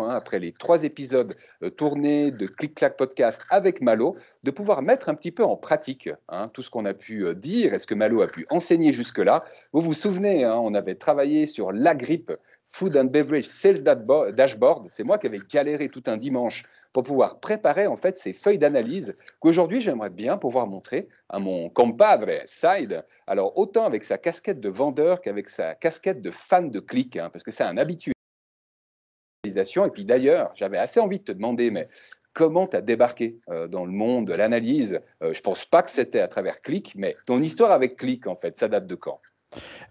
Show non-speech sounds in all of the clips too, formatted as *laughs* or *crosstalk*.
Hein, après les trois épisodes euh, tournés de Click Clack Podcast avec Malo, de pouvoir mettre un petit peu en pratique hein, tout ce qu'on a pu euh, dire et ce que Malo a pu enseigner jusque-là. Vous vous souvenez, hein, on avait travaillé sur la grippe Food and Beverage Sales Dashboard. C'est moi qui avais galéré tout un dimanche pour pouvoir préparer en fait ces feuilles d'analyse qu'aujourd'hui j'aimerais bien pouvoir montrer à mon compadre Side. Alors autant avec sa casquette de vendeur qu'avec sa casquette de fan de clic parce que c'est un habitué. Et puis d'ailleurs, j'avais assez envie de te demander, mais comment tu as débarqué euh, dans le monde de l'analyse Je euh, Je pense pas que c'était à travers Click, mais ton histoire avec Click, en fait, ça date de quand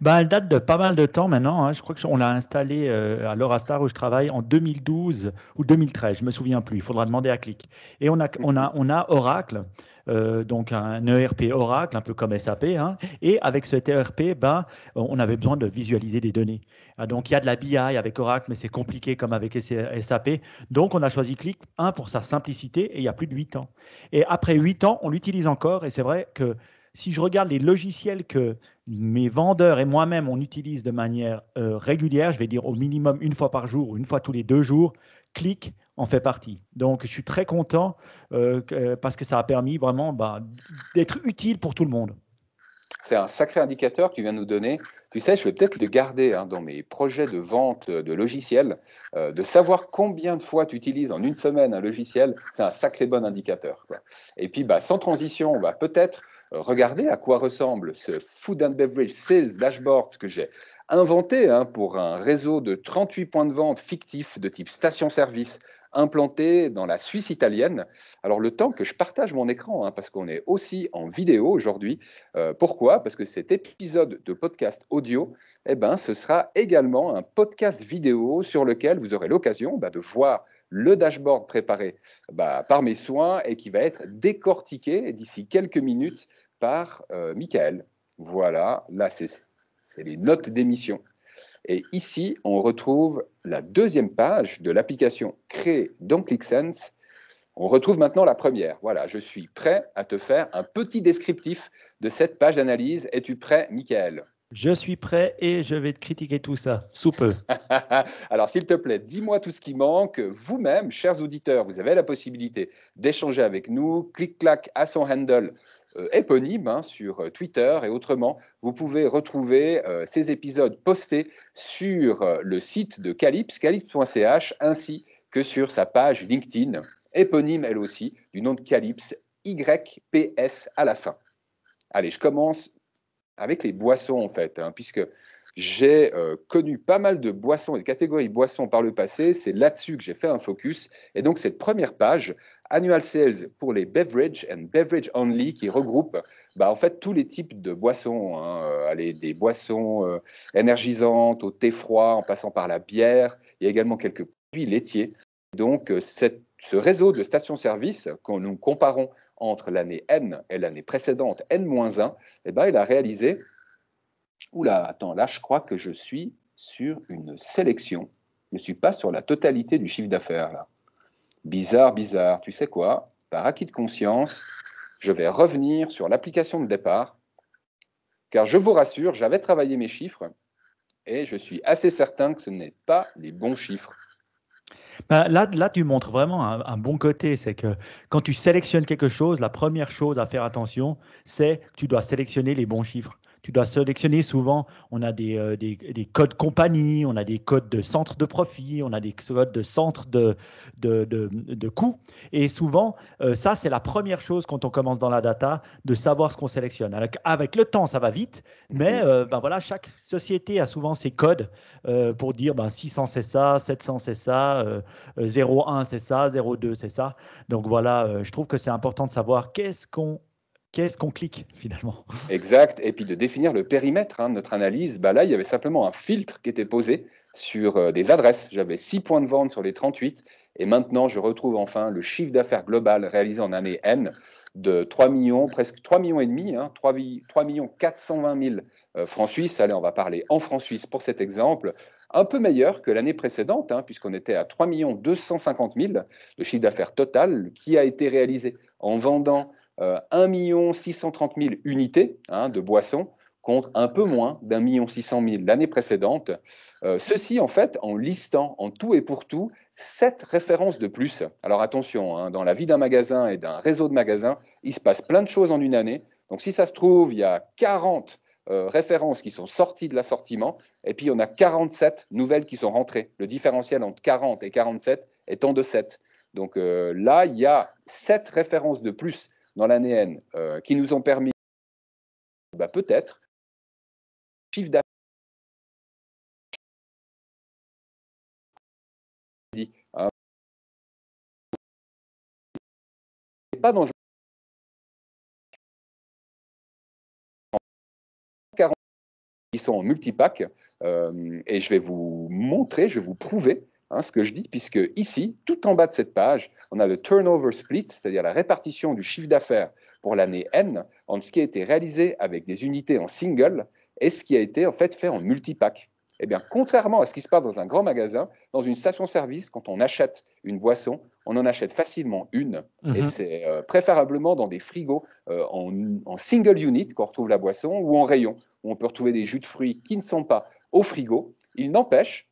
bah, elle date de pas mal de temps maintenant. Hein. Je crois qu'on l'a installé euh, à à star où je travaille en 2012 ou 2013, je me souviens plus. Il faudra demander à Click. Et on a, mhm. a, on a Oracle euh, donc un ERP Oracle, un peu comme SAP. Hein. et avec cet ERP, ben, on avait besoin de visualiser des données. Ah, donc il y a de la BI avec Oracle, mais c'est compliqué comme avec SAP. Donc on a choisi Click 1 pour sa simplicité et il y a plus de 8 ans. Et après 8 ans, on l'utilise encore. Et c'est vrai que si je regarde les logiciels que mes vendeurs et moi-même on utilise de manière euh, régulière, je vais dire au minimum une fois par jour, une fois tous les deux jours, Click en fait partie. Donc, je suis très content euh, euh, parce que ça a permis vraiment bah, d'être utile pour tout le monde. C'est un sacré indicateur que tu viens de nous donner. Tu sais, je vais peut-être le garder hein, dans mes projets de vente de logiciels. Euh, de savoir combien de fois tu utilises en une semaine un logiciel, c'est un sacré bon indicateur. Et puis, bah, sans transition, on va peut-être regarder à quoi ressemble ce Food and Beverage Sales Dashboard que j'ai inventé hein, pour un réseau de 38 points de vente fictifs de type station-service implanté dans la Suisse italienne. Alors le temps que je partage mon écran, hein, parce qu'on est aussi en vidéo aujourd'hui. Euh, pourquoi Parce que cet épisode de podcast audio, eh ben, ce sera également un podcast vidéo sur lequel vous aurez l'occasion bah, de voir le dashboard préparé bah, par mes soins et qui va être décortiqué d'ici quelques minutes par euh, Michael. Voilà, là c'est les notes d'émission. Et ici, on retrouve la deuxième page de l'application créée dans ClickSense. On retrouve maintenant la première. Voilà, je suis prêt à te faire un petit descriptif de cette page d'analyse. Es-tu prêt, Michael je suis prêt et je vais te critiquer tout ça, sous peu. *laughs* Alors, s'il te plaît, dis-moi tout ce qui manque. Vous-même, chers auditeurs, vous avez la possibilité d'échanger avec nous. Clic-clac à son handle euh, éponyme hein, sur euh, Twitter et autrement, vous pouvez retrouver euh, ces épisodes postés sur le site de Calypse, calypse.ch, ainsi que sur sa page LinkedIn, éponyme elle aussi, du nom de Calypse, YPS à la fin. Allez, je commence avec les boissons en fait, hein, puisque j'ai connu pas mal de boissons et de catégories boissons par le passé. C'est là-dessus que j'ai fait un focus. Et donc cette première page Annual Sales pour les Beverage and Beverage Only, qui regroupe bah, en fait tous les types de boissons, hein, euh, des boissons euh, énergisantes au thé froid, en passant par la bière, il y a également quelques puits laitiers. Donc euh, ce réseau de stations-service, quand nous comparons entre l'année N et l'année précédente, N-1, eh ben, il a réalisé... Oula, attends, là, je crois que je suis sur une sélection. Je ne suis pas sur la totalité du chiffre d'affaires, là. Bizarre, bizarre, tu sais quoi Par acquis de conscience, je vais revenir sur l'application de départ, car je vous rassure, j'avais travaillé mes chiffres et je suis assez certain que ce n'est pas les bons chiffres. Ben, là, là, tu montres vraiment un, un bon côté, c'est que quand tu sélectionnes quelque chose, la première chose à faire attention, c'est que tu dois sélectionner les bons chiffres tu dois sélectionner. Souvent, on a euh, des, des, codes compagnie, on a des codes de centre de profit, on a des codes de centre de, de, de, de coût. Et souvent, euh, ça, c'est la première chose quand on commence dans la data, de savoir ce qu'on sélectionne. avec le temps, ça va vite, mhm. mais euh, ben voilà, chaque société a souvent ses codes pour dire ben, 600 c'est ça, 700 c'est ça, 01 c'est ça, 02 c'est ça. Donc voilà, je trouve que c'est important de savoir qu'est-ce qu'on qu'est-ce qu'on clique finalement. Exact, et puis de définir le périmètre de hein. notre analyse. Bah là, il y avait simplement un filtre qui était posé sur euh, des adresses. J'avais 6 points de vente sur les 38, et maintenant je retrouve enfin le chiffre d'affaires global réalisé en année N de 3 millions, presque 3 millions et demi, 3, hein. 3 millions 420 000 euh, francs suisses. Allez, on va parler en francs suisses pour cet exemple. Un peu meilleur que l'année précédente, hein, puisqu'on était à 3 millions 250 000 de chiffre d'affaires total qui a été réalisé en vendant 1 630 000 unités hein, de boissons contre un peu moins d'un million 600 l'année précédente. Euh, ceci, en fait, en listant en tout et pour tout 7 références de plus. Alors attention, hein, dans la vie d'un magasin et d'un réseau de magasins, il se passe plein de choses en une année. Donc si ça se trouve, il y a 40 euh, références qui sont sorties de l'assortiment, et puis il y en a 47 nouvelles qui sont rentrées. Le différentiel entre 40 et 47 étant de 7. Donc euh, là, il y a 7 références de plus dans l'année N, euh, qui nous ont permis, bah, peut-être, chiffre d'affaires. Hein, pas dans un 40 qui sont en multipack euh, et je vais vous montrer, je vais vous prouver Hein, ce que je dis, puisque ici, tout en bas de cette page, on a le turnover split, c'est-à-dire la répartition du chiffre d'affaires pour l'année N entre ce qui a été réalisé avec des unités en single et ce qui a été en fait fait en multipack. Eh bien, contrairement à ce qui se passe dans un grand magasin, dans une station-service, quand on achète une boisson, on en achète facilement une. Et mhm. c'est euh, préférablement dans des frigos euh, en, en, single unit qu'on retrouve la boisson ou en rayon, où on peut retrouver des jus de fruits qui ne sont pas au frigo. Il n'empêche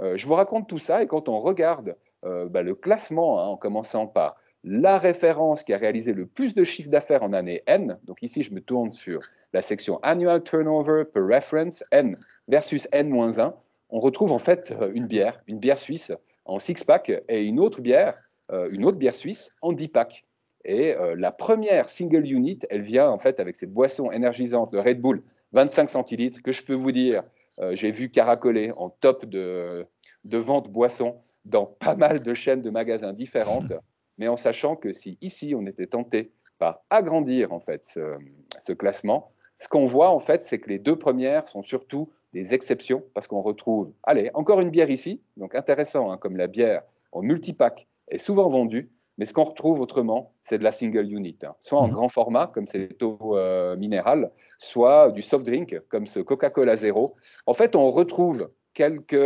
euh, je vous raconte tout ça et quand on regarde euh, bah, le classement, hein, en commençant par la référence qui a réalisé le plus de chiffre d'affaires en année N. Donc ici, je me tourne sur la section Annual Turnover per Reference N versus N-1. On retrouve en fait euh, une bière, une bière suisse en six-pack et une autre bière, une autre bière suisse en dix-pack. Et la première single unit, elle vient en fait avec cette boissons énergisantes le Red Bull, 25 centilitres, que je peux vous dire euh, j'ai vu caracoler en top de, vente boisson dans pas mal de chaînes de magasins différentes, *laughs* mais en sachant que si ici on était tenté par agrandir en fait ce, classement, ce qu'on voit en fait c'est que les deux premières sont surtout des exceptions parce qu'on retrouve, allez, encore une bière ici, donc intéressant hein, comme la bière en multipack est souvent vendue, mais ce qu'on retrouve autrement, c'est de la single unit, hein. soit en mhm. grand format, comme cette eau euh, minérale, soit du soft drink, comme ce Coca-Cola Zero. En fait, on retrouve quelques,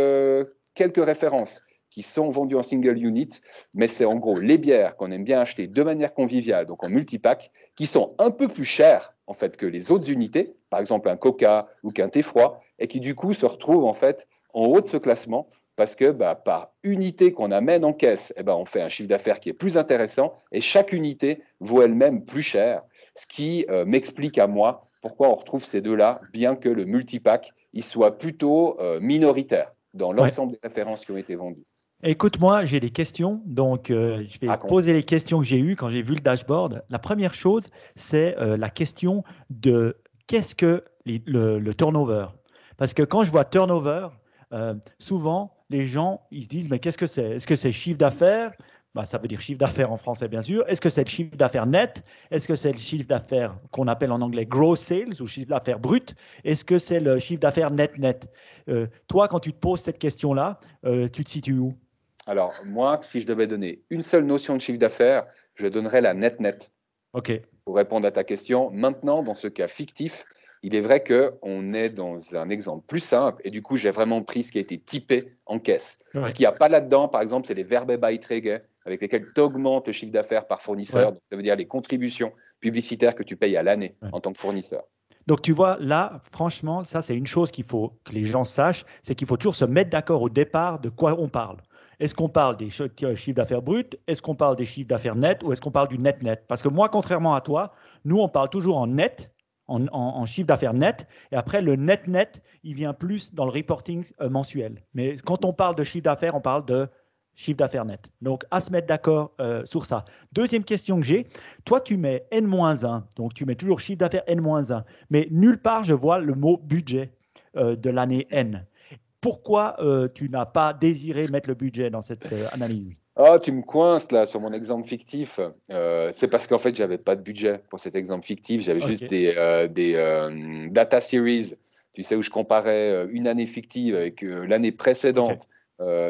références qui sont vendues en single unit, mais c'est en gros les bières qu'on aime bien acheter de manière conviviale, donc en multipack, qui sont un peu plus chères en fait que les autres unités, par exemple un Coca ou qu'un thé froid, et qui du coup se retrouvent en fait en haut de ce classement parce que bah, par unité qu'on amène en caisse, eh ben, on fait un chiffre d'affaires qui est plus intéressant et chaque unité vaut elle-même plus cher, ce qui euh, m'explique à moi pourquoi on retrouve ces deux-là, bien que le multipack il soit plutôt euh, minoritaire dans l'ensemble des références qui ont été vendues. Écoute-moi, j'ai des questions, donc euh, je vais poser les questions que j'ai eues quand j'ai vu le dashboard. La première chose, c'est la question de qu'est-ce que le, turnover Parce que quand je vois turnover, souvent, les gens, ils se disent, mais qu'est-ce que c'est Est-ce que c'est chiffre d'affaires bah, ça veut dire chiffre d'affaires en français, bien sûr. Est-ce que c'est le chiffre d'affaires net Est-ce que c'est le chiffre d'affaires qu'on appelle en anglais gross sales ou chiffre d'affaires brut Est-ce que c'est le chiffre d'affaires net-net euh, Toi, quand tu te poses cette question-là, euh, tu te situes où Alors, moi, si je devais donner une seule notion de chiffre d'affaires, je donnerais la net-net. OK. Pour répondre à ta question, maintenant, dans ce cas fictif, il est vrai que qu'on est dans un exemple plus simple, et du coup, j'ai vraiment pris ce qui a été typé en caisse. Ce qu'il n'y a pas là-dedans, par exemple, c'est les verbes trade avec lesquels tu augmentes le chiffre d'affaires par fournisseur. ça veut dire les contributions publicitaires que tu payes à l'année en tant que fournisseur. Donc tu vois, là, franchement, ça c'est une chose qu'il faut que les gens sachent, c'est qu'il faut toujours se mettre d'accord au départ de quoi on parle. Est-ce qu'on parle des euh, chiffres d'affaires bruts Est-ce qu'on parle des chiffres d'affaires nets Ou est-ce qu'on parle du net-net Parce que moi, contrairement à toi, nous, on parle toujours en net en, chiffre d'affaires net. Et après, le net-net, il vient plus dans le reporting euh, mensuel. Mais quand on parle de chiffre d'affaires, on parle de chiffre d'affaires net. Donc, à se mettre d'accord euh, sur ça. Deuxième question que j'ai, toi, tu mets N-1, donc tu mets toujours chiffre d'affaires N-1, mais nulle part, je vois le mot budget euh, de l'année N. Pourquoi tu n'as pas désiré mettre le budget dans cette analyse ah, tu me coinces là sur mon exemple fictif. Euh, c'est parce qu'en fait, j'avais pas de budget pour cet exemple fictif. J'avais juste des, euh, euh, data series, tu sais, où je comparais une année fictive avec l'année précédente,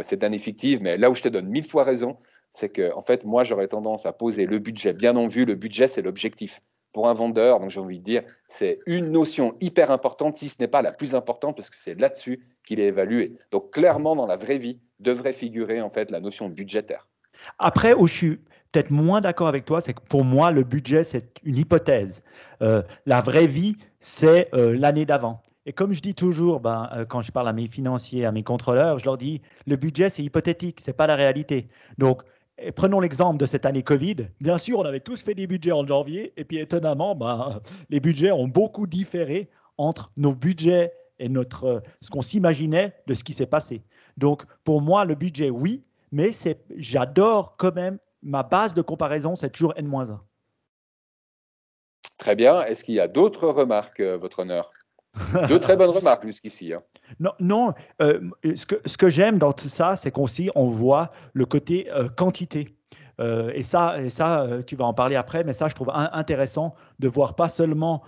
cette année fictive. Mais là où je te donne mille fois raison, c'est que en fait, moi, j'aurais tendance à poser le budget bien en vue. Le budget, c'est l'objectif pour un vendeur, donc j'ai envie de dire, c'est une notion hyper importante, si ce n'est pas la plus importante, parce que c'est là-dessus qu'il est évalué. Donc clairement, dans la vraie vie, devrait figurer en fait la notion budgétaire. Après, où je suis peut-être moins d'accord avec toi, c'est que pour moi, le budget, c'est une hypothèse. Euh, la vraie vie, c'est euh, l'année d'avant. Et comme je dis toujours, ben, euh, quand je parle à mes financiers, à mes contrôleurs, je leur dis, le budget, c'est hypothétique, ce n'est pas la réalité. Donc, prenons l'exemple de cette année Covid. Bien sûr, on avait tous fait des budgets en janvier, et puis étonnamment, ben, *laughs* les budgets ont beaucoup différé entre nos budgets et notre, euh, ce qu'on s'imaginait de ce qui s'est passé. Donc, pour moi, le budget, oui, mais j'adore quand même ma base de comparaison, c'est toujours N-1. Très bien. Est-ce qu'il y a d'autres remarques, euh, votre honneur *laughs* Deux très bonnes remarques jusqu'ici. Hein. Non, non euh, ce que, ce que j'aime dans tout ça, c'est qu'aussi on voit le côté euh, quantité. Euh, et ça, et ça tu vas en parler après, mais ça, je trouve intéressant de voir pas seulement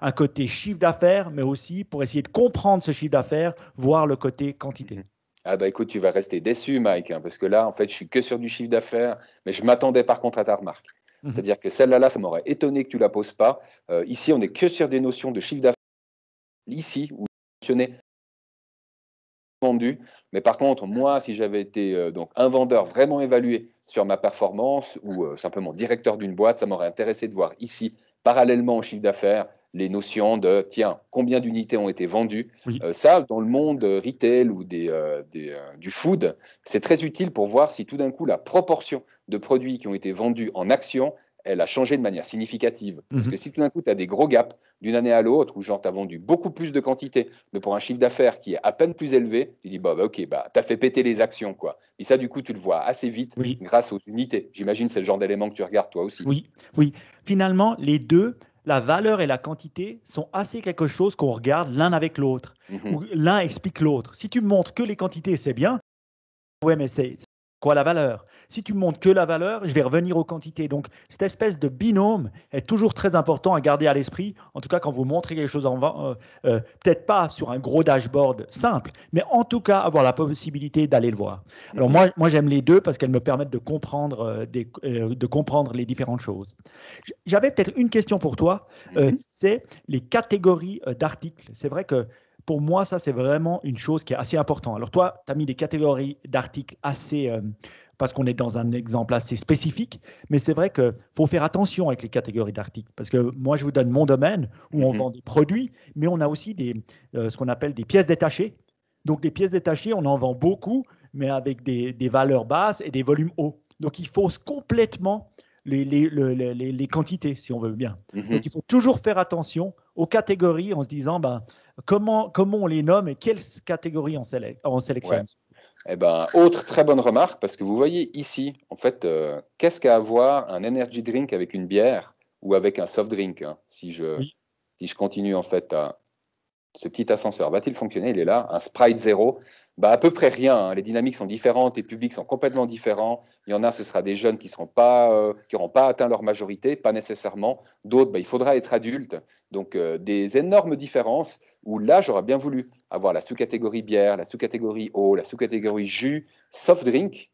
un côté chiffre d'affaires, mais aussi pour essayer de comprendre ce chiffre d'affaires, voir le côté quantité. Mm-hmm. Ah ben écoute, tu vas rester déçu, Mike, hein, parce que là, en fait, je suis que sur du chiffre d'affaires, mais je m'attendais par contre à ta remarque. Mm-hmm. C'est-à-dire que celle-là, ça m'aurait étonné que tu la poses pas. ici, on n'est que sur des notions de chiffre d'affaires ici, où mentionné vendu. Mais par contre, moi, si j'avais été euh, donc un vendeur vraiment évalué sur ma performance ou euh, simplement directeur d'une boîte, ça m'aurait intéressé de voir ici, parallèlement au chiffre d'affaires, les notions de tiens, combien d'unités ont été vendues. Euh, ça, dans le monde retail ou des, du food, c'est très utile pour voir si tout d'un coup la proportion de produits qui ont été vendus en action elle a changé de manière significative. Parce mhm. que si tout d'un coup, tu as des gros gaps d'une année à l'autre, où genre, tu as vendu beaucoup plus de quantité, mais pour un chiffre d'affaires qui est à peine plus élevé, tu dis, bah, bah ok, bah, tu as fait péter les actions. quoi. Et ça, du coup, tu le vois assez vite grâce aux unités. J'imagine c'est le genre d'élément que tu regardes toi aussi. Oui, oui. Finalement, les deux, la valeur et la quantité sont assez quelque chose qu'on regarde l'un avec l'autre. Mhm. L'un explique l'autre. Si tu montres que les quantités, c'est bien. Ouais, mais c'est quoi la valeur si tu montes que la valeur, je vais revenir aux quantités. Donc, cette espèce de binôme est toujours très important à garder à l'esprit. En tout cas, quand vous montrez quelque chose en euh, euh, peut-être pas sur un gros dashboard simple, mais en tout cas avoir la possibilité d'aller le voir. Alors mhm. moi, moi j'aime les deux parce qu'elles me permettent de comprendre euh, de comprendre les différentes choses. J'avais peut-être une question pour toi. Mhm. C'est les catégories d'articles. C'est vrai que pour moi, ça, c'est vraiment une chose qui est assez importante. Alors, toi, tu as mis des catégories d'articles assez, parce qu'on est dans un exemple assez spécifique. Mais c'est vrai qu'il faut faire attention avec les catégories d'articles, parce que moi, je vous donne mon domaine où on mhm. vend des produits, mais on a aussi des, euh, ce qu'on appelle des pièces détachées. Donc, des pièces détachées, on en vend beaucoup, mais avec des, des valeurs basses et des volumes hauts. Donc, il faut complètement les, les, les, les, quantités, si on veut bien. Mhm. Donc, il faut toujours faire attention aux catégories en se disant ben, comment, comment on les nomme et quelles catégories on, sélectionne. Eh ben, autre très bonne remarque, parce que vous voyez ici, en fait, euh, qu'est-ce qu'à avoir un energy drink avec une bière ou avec un soft drink hein, si, je, si je continue, en fait, à... Ce petit ascenseur, va-t-il fonctionner Il est là, un Sprite zéro. Bah, à peu près rien. Hein. Les dynamiques sont différentes, les publics sont complètement différents. Il y en a, ce sera des jeunes qui n'auront pas, euh, pas atteint leur majorité, pas nécessairement. D'autres, bah, il faudra être adulte. Donc, euh, des énormes différences où là, j'aurais bien voulu avoir la sous-catégorie bière, la sous-catégorie eau, la sous-catégorie jus, soft drink.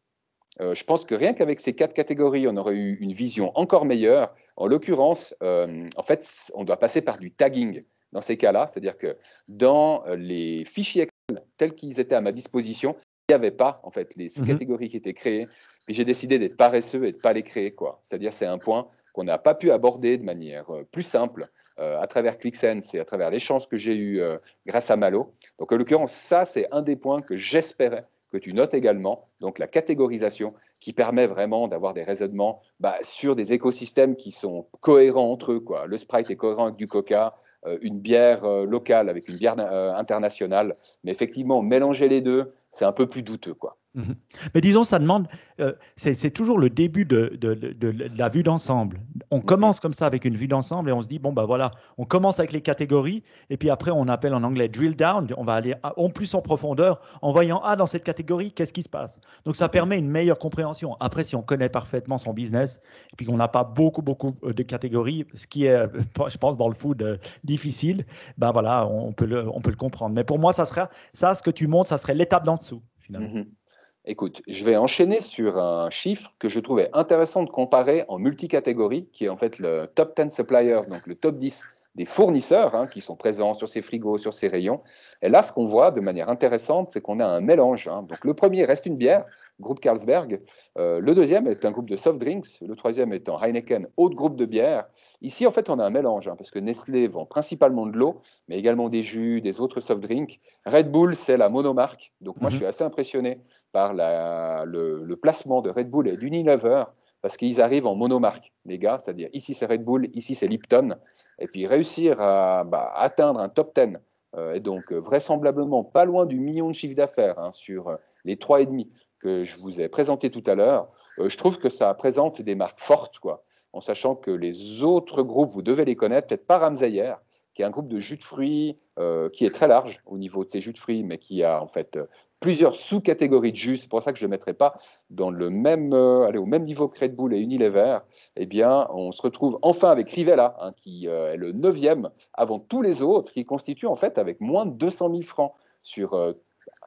Euh, je pense que rien qu'avec ces quatre catégories, on aurait eu une vision encore meilleure. En l'occurrence, euh, en fait, on doit passer par du tagging dans ces cas-là, c'est-à-dire que dans euh, les fichiers Excel tels qu'ils étaient à ma disposition, il n'y avait pas en fait les mhm. sous-catégories qui étaient créées. Mais j'ai décidé d'être paresseux et de ne pas les créer. C'est-à-dire c'est un point qu'on n'a pas pu aborder de manière plus simple euh, à travers ClickSense et à travers les chances que j'ai eu euh, grâce à Malo. Donc, en l'occurrence, ça, c'est un des points que j'espérais que tu notes également, donc la catégorisation qui permet vraiment d'avoir des raisonnements bah, sur des écosystèmes qui sont cohérents entre eux. Quoi. Le Sprite est cohérent avec du Coca, euh, une bière locale avec une bière internationale, mais effectivement, mélanger les deux, c'est un peu plus douteux. Quoi. Mhm. Mais disons, ça demande, euh, c'est toujours le début de, la vue d'ensemble. On mhm. commence comme ça avec une vue d'ensemble et on se dit, bon, ben voilà, on commence avec les catégories et puis après on appelle en anglais drill down, on va aller en plus en profondeur en voyant, ah, dans cette catégorie, qu'est-ce qui se passe Donc ça permet une meilleure compréhension. Après, si on connaît parfaitement son business et puis qu'on n'a pas beaucoup, beaucoup euh, de catégories, ce qui est, euh, *laughs* je pense, dans le food difficile, ben voilà, on peut, le, on peut le comprendre. Mais pour moi, ça serait ça, ce que tu montres, ça serait l'étape d'en dessous, finalement. Mhm. Écoute, je vais enchaîner sur un chiffre que je trouvais intéressant de comparer en multicatégorie, qui est en fait le top 10 suppliers, donc le top 10 des fournisseurs hein, qui sont présents sur ces frigos, sur ces rayons. Et là, ce qu'on voit de manière intéressante, c'est qu'on a un mélange. Hein. Donc le premier reste une bière, groupe Carlsberg. Euh, le deuxième est un groupe de soft drinks. Le troisième est un Heineken, autre groupe de bière. Ici, en fait, on a un mélange hein, parce que Nestlé vend principalement de l'eau, mais également des jus, des autres soft drinks. Red Bull, c'est la monomarque. Donc moi, mhm. je suis assez impressionné par la, le, le placement de Red Bull et d'Unilever parce qu'ils arrivent en monomarque, les gars, c'est-à-dire ici c'est Red Bull, ici c'est Lipton, et puis réussir à bah, atteindre un top 10, euh, et donc vraisemblablement pas loin du million de chiffre d'affaires hein, sur euh, les 3,5 que je vous ai présentés tout à l'heure, euh, je trouve que ça présente des marques fortes, quoi, en sachant que les autres groupes, vous devez les connaître, peut-être pas Ramsayer, qui est un groupe de jus de fruits euh, qui est très large au niveau de ces jus de fruits, mais qui a en fait euh, plusieurs sous-catégories de jus. C'est pour ça que je ne le mettrai pas dans le même, euh, au même niveau que Red Bull et Unilever. et eh bien, on se retrouve enfin avec Rivella, hein, qui est le neuvième avant tous les autres, qui constitue en fait avec moins de 200 000 francs sur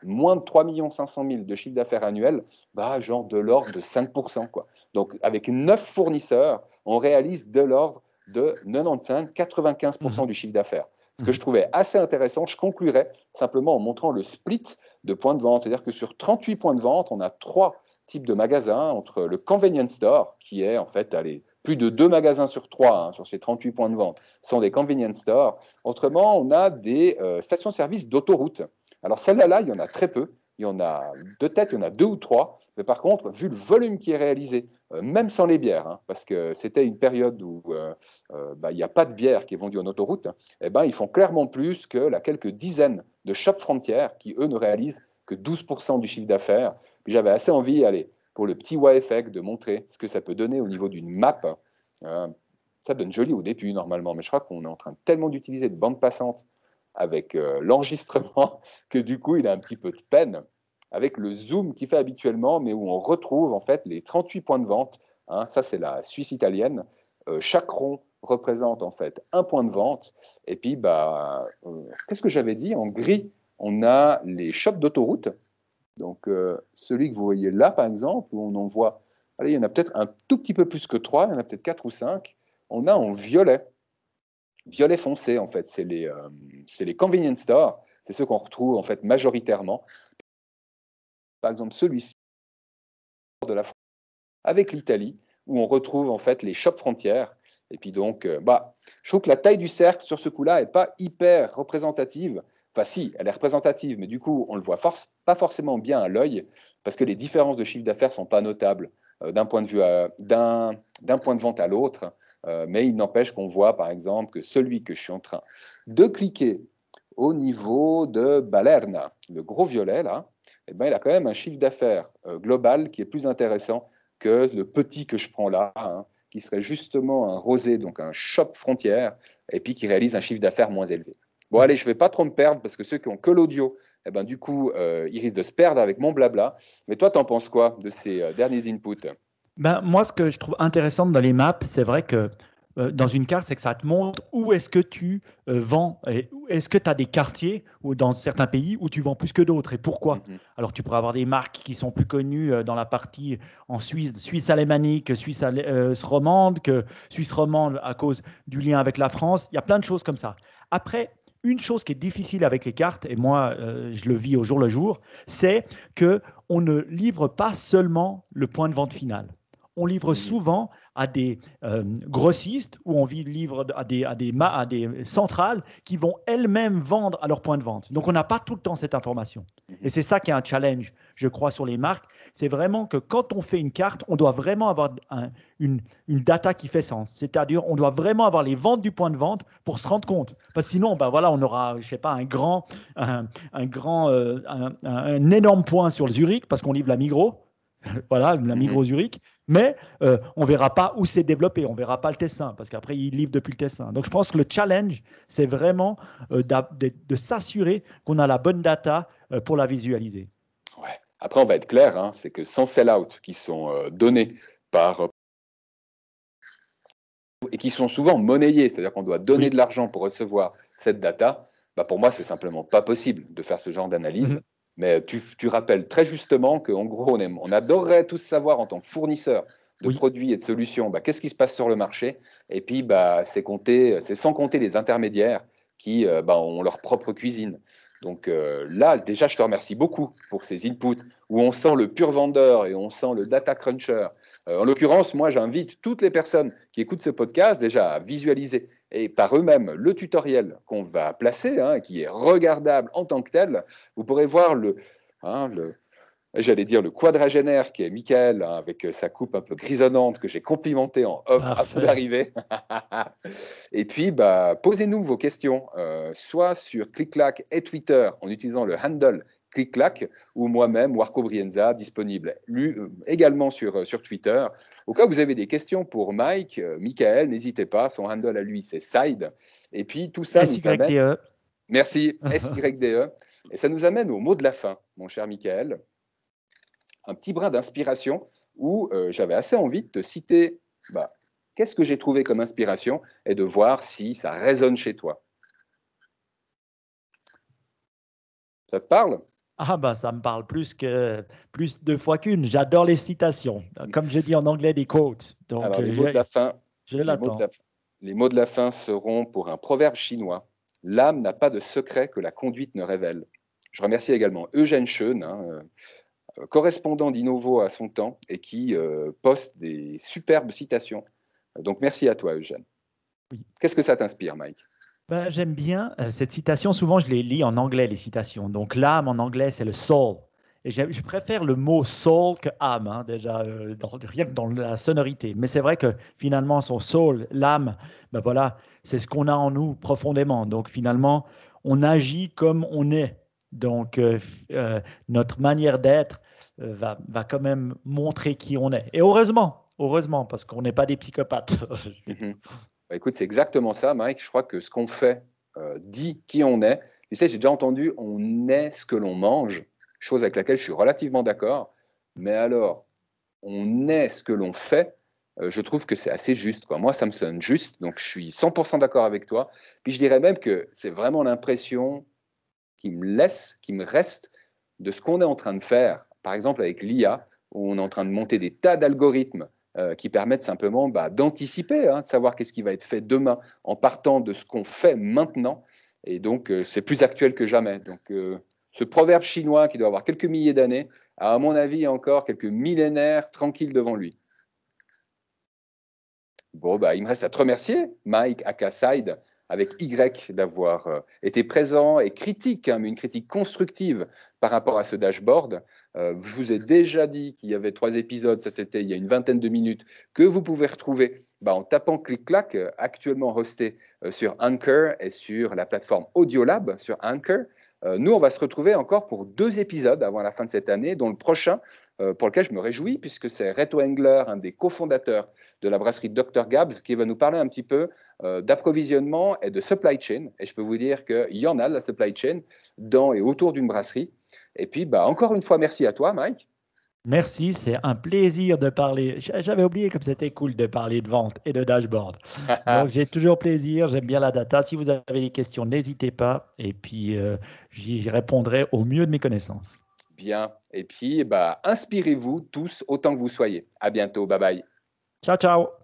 moins de 3 500 000 de chiffre d'affaires annuel, bah, genre de l'ordre de 5%. Quoi. Donc, avec neuf fournisseurs, on réalise de l'ordre de 95-95% mhm. du chiffre d'affaires. Ce que je mhm. trouvais assez intéressant, je conclurai simplement en montrant le split de points de vente. C'est-à-dire que sur 38 points de vente, on a trois types de magasins entre le convenience store, qui est en fait, plus de deux magasins sur trois hein, sur ces 38 points de vente sont des convenience stores. Autrement, on a des euh, stations-service d'autoroute. Alors celle là, il y en a très peu il y en a deux têtes, il a deux ou trois. Mais par contre, vu le volume qui est réalisé, euh, même sans les bières, hein, parce que c'était une période où euh, euh, bah, il n'y a pas de bière qui est vendue en autoroute, hein, eh ben, ils font clairement plus que la quelques dizaines de shops frontières qui, eux, ne réalisent que 12% du chiffre d'affaires. j'avais assez envie, allez, pour le petit effect, de montrer ce que ça peut donner au niveau d'une map. Hein. ça donne joli au début, normalement, mais je crois qu'on est en train tellement d'utiliser de bandes passantes avec euh, l'enregistrement *laughs* que du coup, il a un petit peu de peine avec le zoom qu'il fait habituellement, mais où on retrouve en fait les 38 points de vente. Hein. ça, c'est la Suisse italienne. Euh, chaque rond représente en fait un point de vente. Et puis, bah, euh, qu'est-ce que j'avais dit En gris, on a les shops d'autoroute. Donc, celui que vous voyez là, par exemple, où on en voit, allez, il y en a peut-être un tout petit peu plus que trois, il y en a peut-être quatre ou cinq. On a en violet violet foncé, en fait. C'est les, euh, les convenience stores. C'est ceux qu'on retrouve, en fait, majoritairement. Par exemple, celui-ci de la France avec l'Italie, où on retrouve, en fait, les shops frontières. Et puis donc, euh, bah, je trouve que la taille du cercle sur ce coup-là n'est pas hyper représentative. Enfin, si, elle est représentative, mais du coup, on le voit force, pas forcément bien à l'œil, parce que les différences de chiffre d'affaires sont pas notables euh, d'un point, de vue d'un point de vente à l'autre. Euh, mais il n'empêche qu'on voit, par exemple, que celui que je suis en train de cliquer au niveau de Balerna, le gros violet, là, eh ben, il a quand même un chiffre d'affaires euh, global qui est plus intéressant que le petit que je prends là, hein, qui serait justement un rosé, donc un shop frontière, et puis qui réalise un chiffre d'affaires moins élevé. Bon, allez, je ne vais pas trop me perdre parce que ceux qui ont que l'audio, eh ben, du coup, euh, ils risquent de se perdre avec mon blabla. Mais toi, t'en penses quoi de ces derniers inputs ben, Moi, ce que je trouve intéressant dans les maps, c'est vrai que euh, dans une carte, c'est que ça te montre où est-ce que tu euh, vends, est-ce que tu as des quartiers ou dans certains pays où tu vends plus que d'autres et pourquoi. Mhm. Alors tu pourrais avoir des marques qui sont plus connues euh, dans la partie en Suisse, Suisse alémanique, Suisse romande, que Suisse romande à cause du lien avec la France. Il y a plein de choses comme ça. Après, une chose qui est difficile avec les cartes, et moi je le vis au jour le jour, c'est que on ne livre pas seulement le point de vente final on livre mmh. souvent à des euh, grossistes ou on livre à des, à, des, à des centrales qui vont elles-mêmes vendre à leur point de vente. Donc on n'a pas tout le temps cette information. Mmh. Et c'est ça qui est un challenge, je crois, sur les marques. C'est vraiment que quand on fait une carte, on doit vraiment avoir une, data qui fait sens. C'est-à-dire on doit vraiment avoir les ventes du point de vente pour se rendre compte. Parce que sinon, ben voilà, on aura, je sais pas, un grand, un, grand, euh, un, énorme point sur le Zurich parce qu'on livre la Migros *laughs* voilà, la mmh. Migros Zurich, mais euh, on ne verra pas où c'est développé, on ne verra pas le Tessin, parce qu'après, il livre depuis le Tessin. Donc, je pense que le challenge, c'est vraiment euh, de, s'assurer qu'on a la bonne data euh, pour la visualiser. Après, on va être clair, hein, c'est que sans sell-out qui sont donnés par et qui sont souvent monnayés, c'est-à-dire qu'on doit donner de l'argent pour recevoir cette data, bah, pour moi, c'est simplement pas possible de faire ce genre d'analyse. Mm-hmm. Mais tu, rappelles très justement qu'en gros, on, adorerait tous savoir en tant que fournisseur de produits et de solutions, bah, qu'est-ce qui se passe sur le marché Et puis, bah, c'est sans compter les intermédiaires qui euh, bah, ont leur propre cuisine. Donc euh, là, déjà, je te remercie beaucoup pour ces inputs où on sent le pur vendeur et on sent le data cruncher. Euh, en l'occurrence, moi, j'invite toutes les personnes qui écoutent ce podcast déjà à visualiser et par eux-mêmes le tutoriel qu'on va placer, hein, qui est regardable en tant que tel. Vous pourrez voir le, hein, le, j'allais dire le quadragénaire qui est Michael, hein, avec euh, sa coupe un peu grisonnante que j'ai complimenté en off à peu d'arrivée. et puis, bah, posez-nous vos questions, euh, soit sur ClickClack et Twitter en utilisant le handle ClickClack ou moi-même, Warco Brienza, disponible euh, également sur, sur Twitter. Au cas où vous avez des questions pour Mike, Michael, n'hésitez pas, son handle à lui, c'est Side. Et puis, tout ça nous e. amène... Merci, SYDE. *laughs* Et ça nous amène au mot de la fin, mon cher Michael un petit brin d'inspiration où euh, j'avais assez envie de te citer bah, qu'est-ce que j'ai trouvé comme inspiration et de voir si ça résonne chez toi. Ça te parle ah bah ben, ça me parle plus que plus deux fois qu'une. J'adore les citations. Comme je dis en anglais, des quotes. Euh, les, mots de la fin, je les, les mots de la fin seront pour un proverbe chinois. L'âme n'a pas de secret que la conduite ne révèle. Je remercie également Eugène Schoen, hein, euh, correspondant d'Innovo à son temps et qui euh, poste des superbes citations. Donc merci à toi, Eugène. Qu'est-ce que ça t'inspire, Mike ben, J'aime bien euh, cette citation. Souvent, je les lis en anglais, les citations. Donc, l'âme en anglais, c'est le soul. Et je préfère le mot soul que âme, hein, déjà, euh, dans, rien que dans la sonorité. Mais c'est vrai que finalement, son soul, l'âme, ben voilà, c'est ce qu'on a en nous profondément. Donc, finalement, on agit comme on est. Donc, euh, euh, notre manière d'être euh, va, quand même montrer qui on est. Et heureusement, heureusement, parce qu'on n'est pas des psychopathes. *laughs* Mhm. Bah, écoute, c'est exactement ça, Mike. Je crois que ce qu'on fait dit qui on est. Tu sais, j'ai déjà entendu on est ce que l'on mange, chose avec laquelle je suis relativement d'accord. Mais alors, on est ce que l'on fait. je trouve que c'est assez juste. Quoi. Moi, ça me sonne juste, donc je suis 100% d'accord avec toi. Puis je dirais même que c'est vraiment l'impression qui me laisse, qui me reste de ce qu'on est en train de faire, par exemple avec l'IA, où on est en train de monter des tas d'algorithmes euh, qui permettent simplement bah, d'anticiper, hein, de savoir qu'est-ce qui va être fait demain en partant de ce qu'on fait maintenant. Et donc, euh, c'est plus actuel que jamais. Donc, euh, ce proverbe chinois qui doit avoir quelques milliers d'années a, à mon avis, encore quelques millénaires tranquilles devant lui. Bon, bah, il me reste à te remercier, Mike Akaside avec Y d'avoir euh, été présent et critique, hein, mais une critique constructive par rapport à ce dashboard. Euh, je vous ai déjà dit qu'il y avait trois épisodes, ça c'était il y a une vingtaine de minutes, que vous pouvez retrouver bah, en tapant clic-clac, euh, actuellement hosté sur Anchor et sur la plateforme Audiolab, sur Anchor. nous, on va se retrouver encore pour deux épisodes avant la fin de cette année, dont le prochain euh, pour lequel je me réjouis, puisque c'est Reto Engler, un des cofondateurs de la brasserie Dr. Gabs, qui va nous parler un petit peu euh, d'approvisionnement et de supply chain. Et je peux vous dire qu'il y en a de la supply chain dans et autour d'une brasserie. Et puis, bah, encore une fois, merci à toi, Mike. Merci, c'est un plaisir de parler. J'avais oublié comme c'était cool de parler de vente et de dashboard. *laughs* Donc j'ai toujours plaisir, j'aime bien la data. Si vous avez des questions, n'hésitez pas et puis euh, j'y répondrai au mieux de mes connaissances. Bien. Et puis, bah, inspirez-vous tous autant que vous soyez. À bientôt. Bye bye. Ciao, ciao.